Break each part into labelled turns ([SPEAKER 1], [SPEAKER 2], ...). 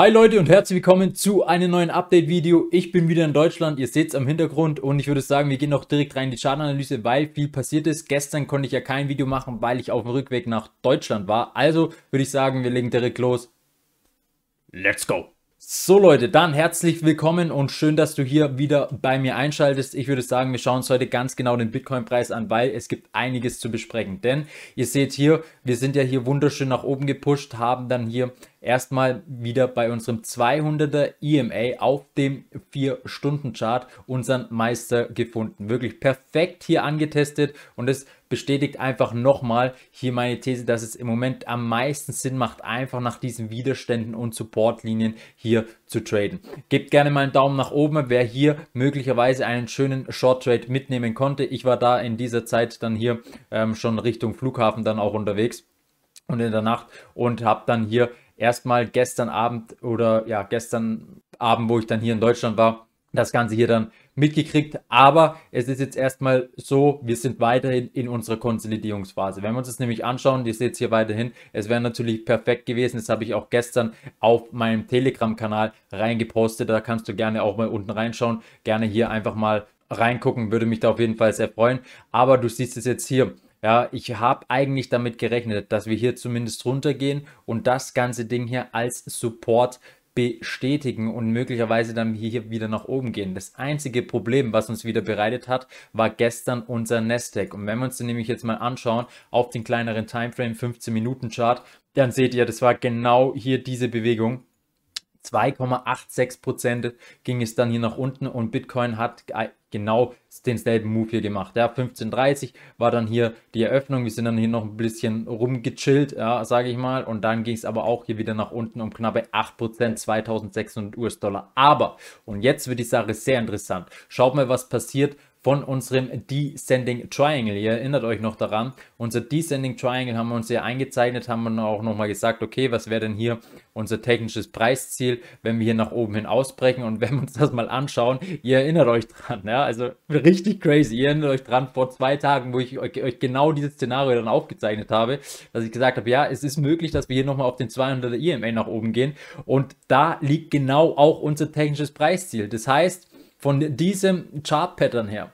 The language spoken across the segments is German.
[SPEAKER 1] Hi Leute und herzlich willkommen zu einem neuen Update-Video. Ich bin wieder in Deutschland, ihr seht es am Hintergrund und ich würde sagen, wir gehen noch direkt rein in die Schadenanalyse, weil viel passiert ist. Gestern konnte ich ja kein Video machen, weil ich auf dem Rückweg nach Deutschland war. Also würde ich sagen, wir legen direkt los. Let's go! So Leute, dann herzlich willkommen und schön, dass du hier wieder bei mir einschaltest. Ich würde sagen, wir schauen uns heute ganz genau den Bitcoin-Preis an, weil es gibt einiges zu besprechen. Denn ihr seht hier, wir sind ja hier wunderschön nach oben gepusht, haben dann hier erstmal wieder bei unserem 200er EMA auf dem 4-Stunden-Chart unseren Meister gefunden. Wirklich perfekt hier angetestet und es bestätigt einfach nochmal hier meine These, dass es im Moment am meisten Sinn macht, einfach nach diesen Widerständen und Supportlinien hier zu traden. Gebt gerne mal einen Daumen nach oben, wer hier möglicherweise einen schönen Short Trade mitnehmen konnte. Ich war da in dieser Zeit dann hier ähm, schon Richtung Flughafen dann auch unterwegs und in der Nacht und habe dann hier erstmal gestern Abend oder ja gestern Abend, wo ich dann hier in Deutschland war, das Ganze hier dann mitgekriegt, aber es ist jetzt erstmal so, wir sind weiterhin in unserer Konsolidierungsphase. Wenn wir uns das nämlich anschauen, ihr seht es hier weiterhin, es wäre natürlich perfekt gewesen, das habe ich auch gestern auf meinem Telegram-Kanal reingepostet, da kannst du gerne auch mal unten reinschauen, gerne hier einfach mal reingucken, würde mich da auf jeden Fall sehr freuen, aber du siehst es jetzt hier, ja, ich habe eigentlich damit gerechnet, dass wir hier zumindest runtergehen und das ganze Ding hier als Support bestätigen und möglicherweise dann hier wieder nach oben gehen. Das einzige Problem, was uns wieder bereitet hat, war gestern unser Nasdaq. Und wenn wir uns den nämlich jetzt mal anschauen, auf den kleineren Timeframe 15 Minuten Chart, dann seht ihr, das war genau hier diese Bewegung 2,86 Prozent ging es dann hier nach unten und Bitcoin hat genau denselben Move hier gemacht. Ja, 15.30 war dann hier die Eröffnung. Wir sind dann hier noch ein bisschen rumgechillt, ja, sage ich mal. Und dann ging es aber auch hier wieder nach unten um knappe 8%, 2600 US-Dollar. Aber, und jetzt wird die Sache sehr interessant. Schaut mal, was passiert, von unserem Descending Triangle. Ihr erinnert euch noch daran, unser Descending Triangle haben wir uns hier eingezeichnet, haben wir auch nochmal gesagt, okay, was wäre denn hier unser technisches Preisziel, wenn wir hier nach oben hin ausbrechen und wenn wir uns das mal anschauen, ihr erinnert euch dran, ja, also richtig crazy, ihr erinnert euch dran vor zwei Tagen, wo ich euch, genau dieses Szenario dann aufgezeichnet habe, dass ich gesagt habe, ja, es ist möglich, dass wir hier nochmal auf den 200er EMA nach oben gehen und da liegt genau auch unser technisches Preisziel, das heißt, von diesem Chart-Pattern her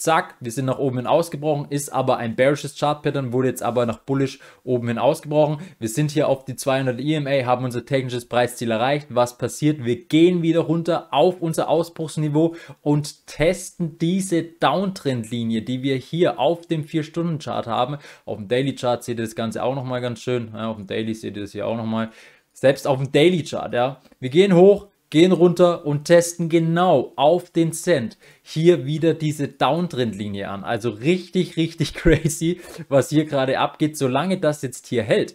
[SPEAKER 1] zack, wir sind nach oben hin ausgebrochen, ist aber ein bearishes Chart-Pattern, wurde jetzt aber nach bullish oben hin ausgebrochen. Wir sind hier auf die 200 EMA, haben unser technisches Preisziel erreicht. Was passiert? Wir gehen wieder runter auf unser Ausbruchsniveau und testen diese Downtrend-Linie, die wir hier auf dem 4-Stunden-Chart haben. Auf dem Daily-Chart seht ihr das Ganze auch nochmal ganz schön. Ja, auf dem Daily seht ihr das hier auch nochmal. Selbst auf dem Daily-Chart, ja. Wir gehen hoch, gehen runter und testen genau auf den Cent hier wieder diese Downtrend-Linie an. Also richtig, richtig crazy, was hier gerade abgeht, solange das jetzt hier hält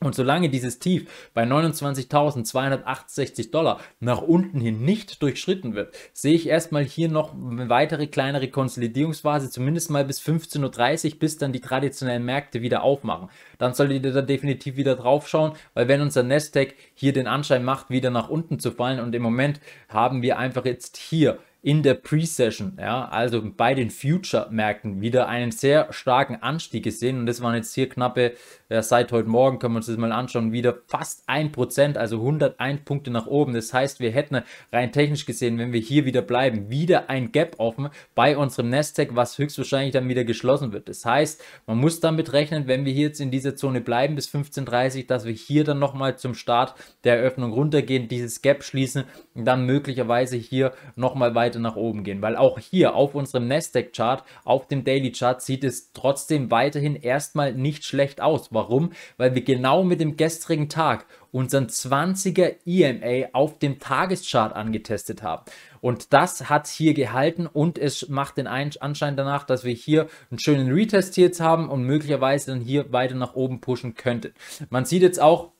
[SPEAKER 1] und solange dieses Tief bei 29.268 Dollar nach unten hin nicht durchschritten wird, sehe ich erstmal hier noch eine weitere kleinere Konsolidierungsphase, zumindest mal bis 15.30 Uhr, bis dann die traditionellen Märkte wieder aufmachen. Dann solltet ihr da definitiv wieder drauf schauen, weil wenn unser Nasdaq hier den Anschein macht, wieder nach unten zu fallen und im Moment haben wir einfach jetzt hier in der Pre-Session, ja, also bei den Future-Märkten wieder einen sehr starken Anstieg gesehen und das waren jetzt hier knappe, ja, seit heute Morgen können wir uns das mal anschauen, wieder fast 1%, also 101 Punkte nach oben. Das heißt, wir hätten rein technisch gesehen, wenn wir hier wieder bleiben, wieder ein Gap offen bei unserem Nasdaq, was höchstwahrscheinlich dann wieder geschlossen wird. Das heißt, man muss damit rechnen, wenn wir hier jetzt in dieser Zone bleiben bis 15.30, dass wir hier dann nochmal zum Start der Eröffnung runtergehen, dieses Gap schließen und dann möglicherweise hier nochmal weiter weiter nach oben gehen, weil auch hier auf unserem Nasdaq-Chart, auf dem Daily-Chart sieht es trotzdem weiterhin erstmal nicht schlecht aus. Warum? Weil wir genau mit dem gestrigen Tag unseren 20er EMA auf dem Tageschart angetestet haben. Und das hat hier gehalten und es macht den Anschein danach, dass wir hier einen schönen Retest hier jetzt haben und möglicherweise dann hier weiter nach oben pushen könnten. Man sieht jetzt auch,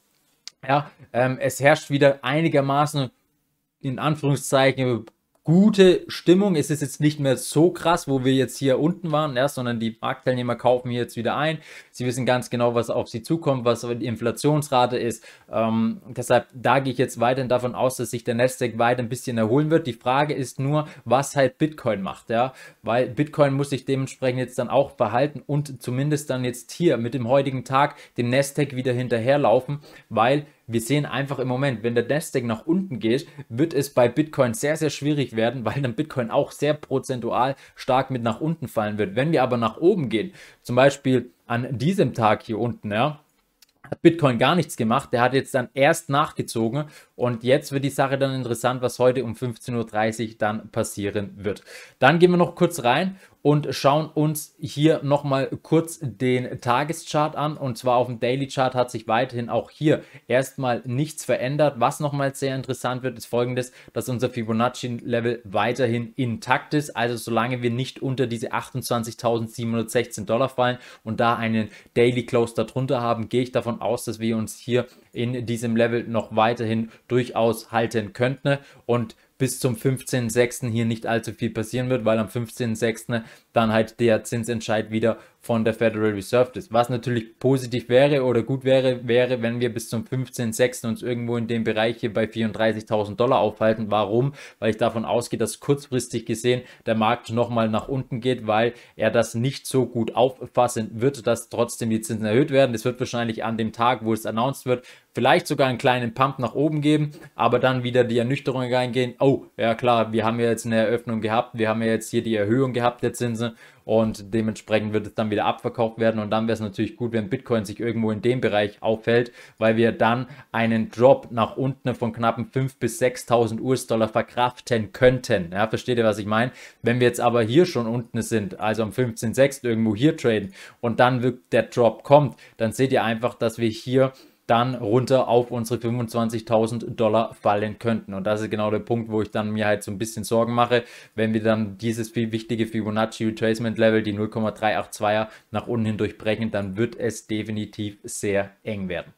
[SPEAKER 1] ja, ähm, es herrscht wieder einigermaßen in Anführungszeichen gute Stimmung. Es ist jetzt nicht mehr so krass, wo wir jetzt hier unten waren erst, sondern die Marktteilnehmer kaufen hier jetzt wieder ein. Sie wissen ganz genau, was auf sie zukommt, was die Inflationsrate ist. Ähm, deshalb, da gehe ich jetzt weiterhin davon aus, dass sich der Nasdaq weiter ein bisschen erholen wird. Die Frage ist nur, was halt Bitcoin macht, ja, weil Bitcoin muss sich dementsprechend jetzt dann auch behalten und zumindest dann jetzt hier mit dem heutigen Tag dem Nasdaq wieder hinterherlaufen, weil wir sehen einfach im Moment, wenn der Nasdaq nach unten geht, wird es bei Bitcoin sehr, sehr schwierig werden, weil dann Bitcoin auch sehr prozentual stark mit nach unten fallen wird. Wenn wir aber nach oben gehen, zum Beispiel an diesem Tag hier unten, ja, hat Bitcoin gar nichts gemacht. Der hat jetzt dann erst nachgezogen und jetzt wird die Sache dann interessant, was heute um 15.30 Uhr dann passieren wird. Dann gehen wir noch kurz rein und schauen uns hier nochmal kurz den Tageschart an. Und zwar auf dem Daily Chart hat sich weiterhin auch hier erstmal nichts verändert. Was nochmal sehr interessant wird, ist folgendes, dass unser Fibonacci-Level weiterhin intakt ist. Also solange wir nicht unter diese 28.716 Dollar fallen und da einen Daily Close darunter haben, gehe ich davon aus, dass wir uns hier in diesem Level noch weiterhin durchaus halten könnten. Und bis zum 15.06. hier nicht allzu viel passieren wird, weil am 15.06. dann halt der Zinsentscheid wieder von der Federal Reserve ist. Was natürlich positiv wäre oder gut wäre, wäre, wenn wir bis zum 15.06. uns irgendwo in dem Bereich hier bei 34.000 Dollar aufhalten. Warum? Weil ich davon ausgehe, dass kurzfristig gesehen der Markt nochmal nach unten geht, weil er das nicht so gut auffassen wird, dass trotzdem die Zinsen erhöht werden. Das wird wahrscheinlich an dem Tag, wo es announced wird, vielleicht sogar einen kleinen Pump nach oben geben, aber dann wieder die Ernüchterung reingehen. Oh, ja klar, wir haben ja jetzt eine Eröffnung gehabt, wir haben ja jetzt hier die Erhöhung gehabt der Zinsen und dementsprechend wird es dann wieder abverkauft werden und dann wäre es natürlich gut, wenn Bitcoin sich irgendwo in dem Bereich auffällt, weil wir dann einen Drop nach unten von knappen 5.000 bis 6.000 US-Dollar verkraften könnten. Ja, versteht ihr, was ich meine? Wenn wir jetzt aber hier schon unten sind, also am 15.06. irgendwo hier traden und dann wird der Drop kommt, dann seht ihr einfach, dass wir hier dann runter auf unsere 25.000 Dollar fallen könnten. Und das ist genau der Punkt, wo ich dann mir halt so ein bisschen Sorgen mache, wenn wir dann dieses viel wichtige Fibonacci Retracement Level, die 0,382er, nach unten hin durchbrechen, dann wird es definitiv sehr eng werden.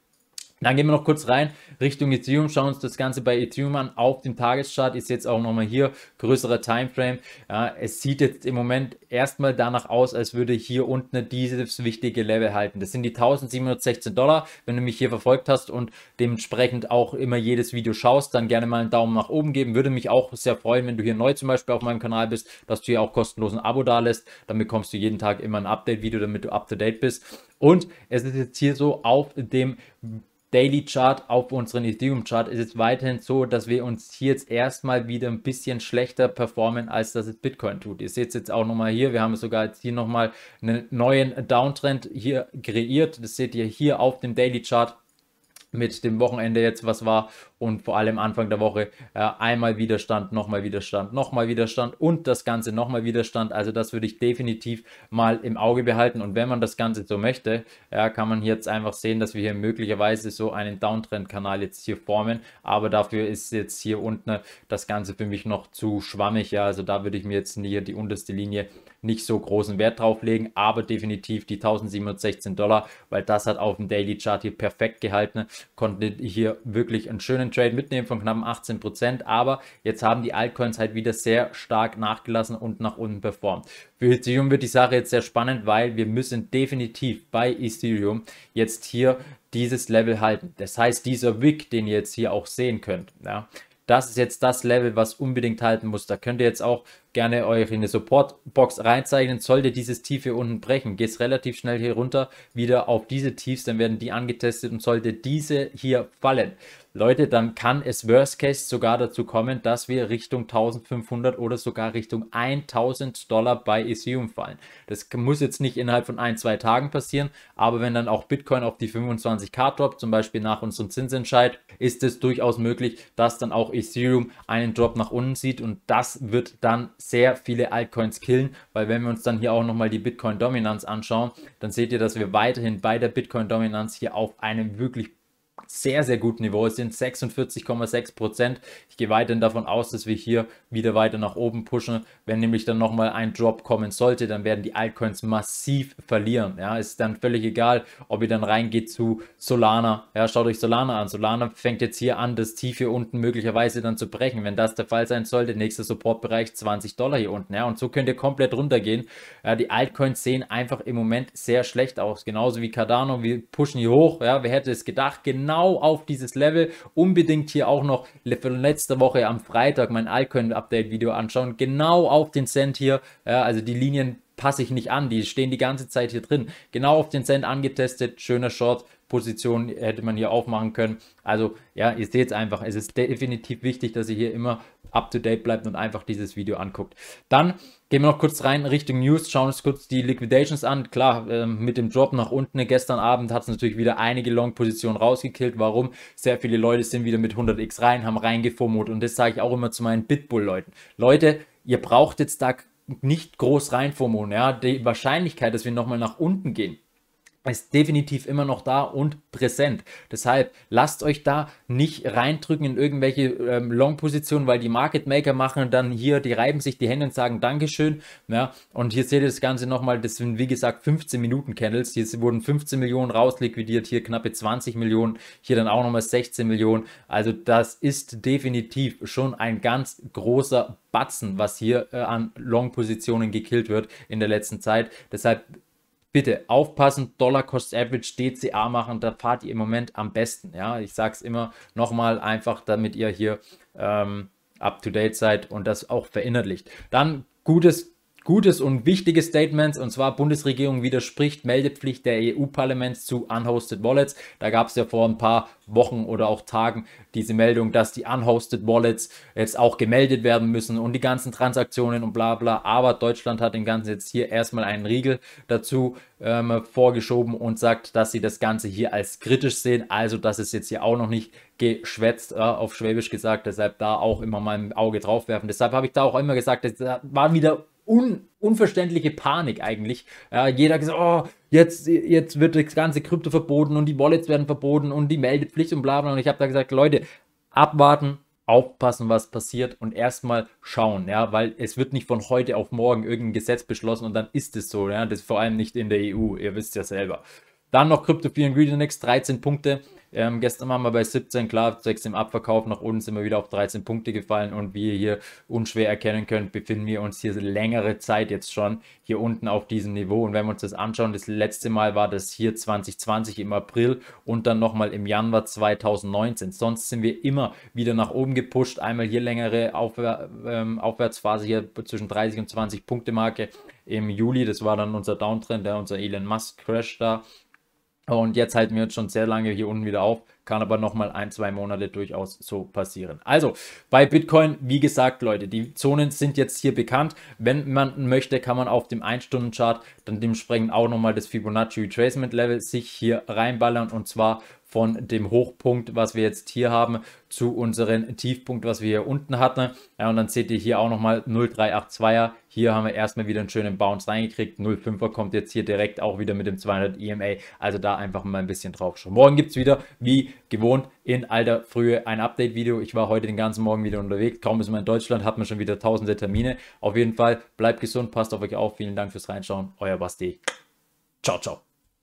[SPEAKER 1] Dann gehen wir noch kurz rein Richtung Ethereum, schauen uns das Ganze bei Ethereum an. Auf dem Tageschart ist jetzt auch nochmal hier größerer Timeframe. Ja, es sieht jetzt im Moment erstmal danach aus, als würde hier unten dieses wichtige Level halten. Das sind die 1716 Dollar. Wenn du mich hier verfolgt hast und dementsprechend auch immer jedes Video schaust, dann gerne mal einen Daumen nach oben geben. Würde mich auch sehr freuen, wenn du hier neu zum Beispiel auf meinem Kanal bist, dass du hier auch kostenlos ein Abo da lässt. Dann bekommst du jeden Tag immer ein Update-Video, damit du up to date bist. Und es ist jetzt hier so auf dem Daily Chart auf unseren Ethereum Chart ist es weiterhin so, dass wir uns hier jetzt erstmal wieder ein bisschen schlechter performen, als das es Bitcoin tut. Ihr seht es jetzt auch nochmal hier. Wir haben sogar jetzt hier nochmal einen neuen Downtrend hier kreiert. Das seht ihr hier auf dem Daily Chart mit dem Wochenende jetzt was war und vor allem Anfang der Woche äh, einmal Widerstand, nochmal Widerstand, nochmal Widerstand und das Ganze nochmal Widerstand. Also das würde ich definitiv mal im Auge behalten und wenn man das Ganze so möchte, ja, kann man jetzt einfach sehen, dass wir hier möglicherweise so einen Downtrend-Kanal jetzt hier formen, aber dafür ist jetzt hier unten das Ganze für mich noch zu schwammig. Ja, also da würde ich mir jetzt hier die unterste Linie nicht so großen Wert drauf legen, aber definitiv die 1716 Dollar, weil das hat auf dem Daily Chart hier perfekt gehalten konnten hier wirklich einen schönen Trade mitnehmen von knappen 18%. Prozent. Aber jetzt haben die Altcoins halt wieder sehr stark nachgelassen und nach unten performt. Für Ethereum wird die Sache jetzt sehr spannend, weil wir müssen definitiv bei Ethereum jetzt hier dieses Level halten. Das heißt, dieser Wick, den ihr jetzt hier auch sehen könnt, ja, das ist jetzt das Level, was unbedingt halten muss. Da könnt ihr jetzt auch gerne euch in die Support-Box reinzeichnen. Sollte dieses Tief hier unten brechen, geht es relativ schnell hier runter wieder auf diese Tiefs, dann werden die angetestet und sollte diese hier fallen. Leute, dann kann es Worst Case sogar dazu kommen, dass wir Richtung 1500 oder sogar Richtung 1000 Dollar bei Ethereum fallen. Das muss jetzt nicht innerhalb von ein, zwei Tagen passieren, aber wenn dann auch Bitcoin auf die 25k droppt, zum Beispiel nach unserem Zinsentscheid, ist es durchaus möglich, dass dann auch Ethereum einen Drop nach unten sieht und das wird dann sehr viele Altcoins killen, weil wenn wir uns dann hier auch nochmal die Bitcoin-Dominanz anschauen, dann seht ihr, dass wir weiterhin bei der Bitcoin-Dominanz hier auf einem wirklich sehr, sehr gutem Niveau. Es sind 46,6 Prozent. Ich gehe weiterhin davon aus, dass wir hier wieder weiter nach oben pushen. Wenn nämlich dann nochmal ein Drop kommen sollte, dann werden die Altcoins massiv verlieren. Ja, ist dann völlig egal, ob ihr dann reingeht zu Solana. Ja, schaut euch Solana an. Solana fängt jetzt hier an, das Tief hier unten möglicherweise dann zu brechen. Wenn das der Fall sein sollte, nächster Supportbereich 20 Dollar hier unten. Ja, und so könnt ihr komplett runtergehen. Ja, die Altcoins sehen einfach im Moment sehr schlecht aus. Genauso wie Cardano. Wir pushen hier hoch. Ja, wer hätte es gedacht? Genau genau auf dieses Level. Unbedingt hier auch noch letzte Woche am Freitag mein Icon-Update-Video anschauen. Genau auf den Cent hier. Ja, also die Linien passe ich nicht an. Die stehen die ganze Zeit hier drin. Genau auf den Cent angetestet. Schöner Short. Position hätte man hier aufmachen können. Also ja, ihr seht es einfach. Es ist definitiv wichtig, dass ihr hier immer up to date bleibt und einfach dieses Video anguckt. Dann gehen wir noch kurz rein Richtung News, schauen uns kurz die Liquidations an. Klar, äh, mit dem Drop nach unten gestern Abend hat es natürlich wieder einige Long-Positionen rausgekillt. Warum? Sehr viele Leute sind wieder mit 100x rein, haben reingefomot und das sage ich auch immer zu meinen Bitbull-Leuten. Leute, ihr braucht jetzt da nicht groß reinformonen. Ja? Die Wahrscheinlichkeit, dass wir nochmal nach unten gehen, ist definitiv immer noch da und präsent. Deshalb lasst euch da nicht reindrücken in irgendwelche ähm, Long-Positionen, weil die Market Maker machen dann hier, die reiben sich die Hände und sagen Dankeschön. Ja, und hier seht ihr das Ganze nochmal, das sind wie gesagt 15 Minuten Candles. Hier wurden 15 Millionen rausliquidiert, hier knappe 20 Millionen, hier dann auch nochmal 16 Millionen. Also das ist definitiv schon ein ganz großer Batzen, was hier äh, an Long-Positionen gekillt wird in der letzten Zeit. Deshalb bitte aufpassen, Dollar Cost Average, DCA machen, da fahrt ihr im Moment am besten. Ja, ich sage es immer nochmal einfach, damit ihr hier ähm, up to date seid und das auch verinnerlicht. Dann gutes gutes und wichtiges Statement und zwar Bundesregierung widerspricht Meldepflicht der EU-Parlaments zu unhosted Wallets. Da gab es ja vor ein paar Wochen oder auch Tagen diese Meldung, dass die unhosted Wallets jetzt auch gemeldet werden müssen und die ganzen Transaktionen und bla bla. Aber Deutschland hat den Ganzen jetzt hier erstmal einen Riegel dazu ähm, vorgeschoben und sagt, dass sie das Ganze hier als kritisch sehen. Also das ist jetzt hier auch noch nicht geschwätzt, äh, auf Schwäbisch gesagt. Deshalb da auch immer mal ein Auge drauf werfen. Deshalb habe ich da auch immer gesagt, das war wieder un unverständliche Panik eigentlich. Ja, jeder gesagt, oh, jetzt, jetzt wird das ganze Krypto verboten und die Wallets werden verboten und die Meldepflicht und bla bla. Und ich habe da gesagt, Leute, abwarten, aufpassen, was passiert und erstmal schauen, ja, weil es wird nicht von heute auf morgen irgendein Gesetz beschlossen und dann ist es so, ja, das vor allem nicht in der EU, ihr wisst ja selber. Dann noch Crypto Free Ingredients, 13 Punkte. Ähm, gestern waren wir bei 17, klar, 6 im Abverkauf nach unten sind wir wieder auf 13 Punkte gefallen und wie ihr hier unschwer erkennen könnt, befinden wir uns hier längere Zeit jetzt schon hier unten auf diesem Niveau und wenn wir uns das anschauen, das letzte Mal war das hier 2020 im April und dann nochmal im Januar 2019. Sonst sind wir immer wieder nach oben gepusht, einmal hier längere Aufwär ähm, Aufwärtsphase hier zwischen 30 und 20 Punkte Marke im Juli, das war dann unser Downtrend, der unser Elon Musk Crash da und jetzt halten wir uns schon sehr lange hier unten wieder auf, kann aber nochmal ein, zwei Monate durchaus so passieren. Also bei Bitcoin, wie gesagt, Leute, die Zonen sind jetzt hier bekannt. Wenn man möchte, kann man auf dem 1-Stunden-Chart dann dementsprechend auch nochmal das Fibonacci Retracement Level sich hier reinballern und zwar von dem Hochpunkt, was wir jetzt hier haben, zu unserem Tiefpunkt, was wir hier unten hatten. Ja, und dann seht ihr hier auch nochmal 0382er. Hier haben wir erstmal wieder einen schönen Bounce reingekriegt. 05er kommt jetzt hier direkt auch wieder mit dem 200 EMA. Also da einfach mal ein bisschen drauf schauen. Morgen gibt es wieder, wie gewohnt, in alter Frühe ein Update-Video. Ich war heute den ganzen Morgen wieder unterwegs. Kaum ist man in Deutschland, hat man schon wieder tausende Termine. Auf jeden Fall, bleibt gesund, passt auf euch auf. Vielen Dank fürs Reinschauen. Euer Basti. Ciao, ciao.